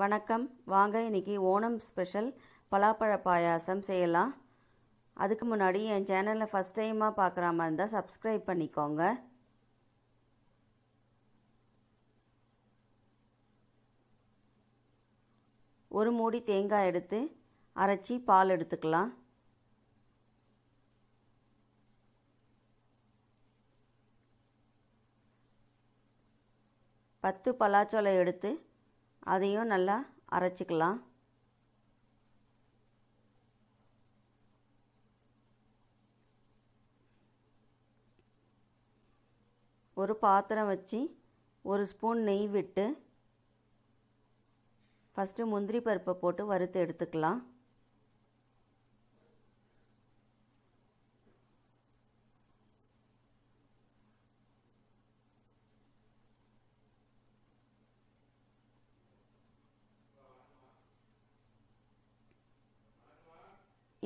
வணக்கம் வாங்க இன்றைக்கி ஓணம் ஸ்பெஷல் பலாப்பழ பாயாசம் செய்யலாம் அதுக்கு முன்னாடி என் சேனலில் ஃபஸ்ட் டைமாக பார்க்குற மாதிரி இருந்தால் சப்ஸ்கிரைப் பண்ணிக்கோங்க ஒரு மூடி தேங்காய் எடுத்து அரைச்சி பால் எடுத்துக்கலாம் பத்து பலாச்சோலை எடுத்து அதையும் நல்லா அரைச்சிக்கலாம் ஒரு பாத்திரம் வச்சு ஒரு ஸ்பூன் நெய் விட்டு ஃபஸ்ட்டு முந்திரி பருப்பை போட்டு வறுத்து எடுத்துக்கலாம்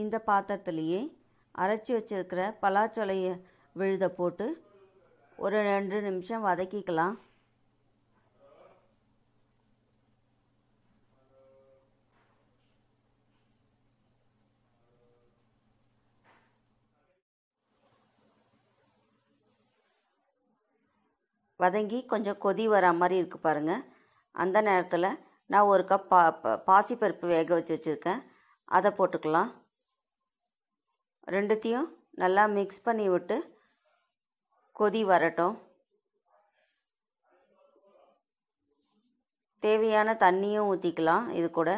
இந்த பாத்திரத்துலேயே அரைச்சி வச்சுருக்கிற பலாச்சொலையை விழுத போட்டு ஒரு ரெண்டு நிமிஷம் வதக்கிக்கலாம் வதங்கி கொஞ்சம் கொதி வர மாதிரி இருக்குது பாருங்கள் அந்த நேரத்தில் நான் ஒரு கப் பா பாசிப்பருப்பு வேக வச்சு வச்சுருக்கேன் அதை போட்டுக்கலாம் ரெண்டுத்தையும் நல்லா மிக்ஸ் பண்ணி விட்டு கொதி வரட்டும் தேவையான தண்ணியும் ஊற்றிக்கலாம் இது கூட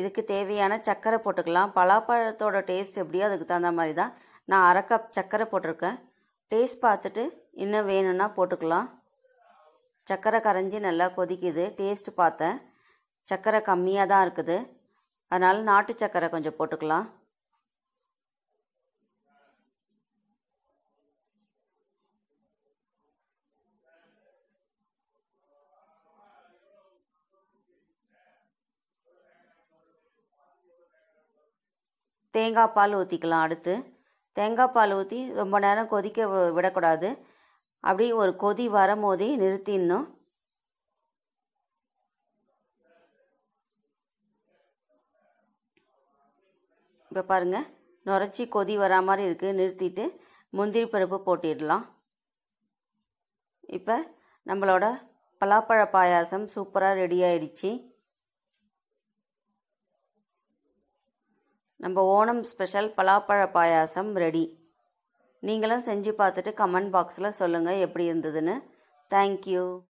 இதுக்கு தேவையான சர்க்கரை போட்டுக்கலாம் பலாப்பழத்தோட டேஸ்ட் எப்படியோ அதுக்கு தகுந்த மாதிரி தான் நான் அரை கப் சர்க்கரை போட்டிருக்கேன் டேஸ்ட் பார்த்துட்டு இன்னும் வேணும்னா போட்டுக்கலாம் சர்க்கரை கரைஞ்சி நல்லா கொதிக்குது டேஸ்ட்டு பார்த்தேன் சர்க்கரை கம்மியாக தான் இருக்குது அதனால் நாட்டு சர்க்கரை கொஞ்சம் போட்டுக்கலாம் தேங்காய் பால் ஊற்றிக்கலாம் அடுத்து தேங்காய் பால் ஊற்றி ரொம்ப நேரம் கொதிக்க விடக்கூடாது அப்படி ஒரு கொதி வரும்போதே நிறுத்திடணும் இப்போ பாருங்கள் நுரைச்சி கொதி வரா மாதிரி இருக்குது நிறுத்திட்டு முந்திரி பருப்பு போட்டிடலாம் இப்போ நம்மளோட பலாப்பழ பாயாசம் சூப்பராக ரெடி ஆயிடுச்சு நம்ம ஓணம் ஸ்பெஷல் பலாப்பழ பாயாசம் ரெடி நீங்களும் செஞ்சு பார்த்துட்டு கமெண்ட் பாக்ஸில் சொல்லுங்கள் எப்படி இருந்ததுன்னு தேங்க்யூ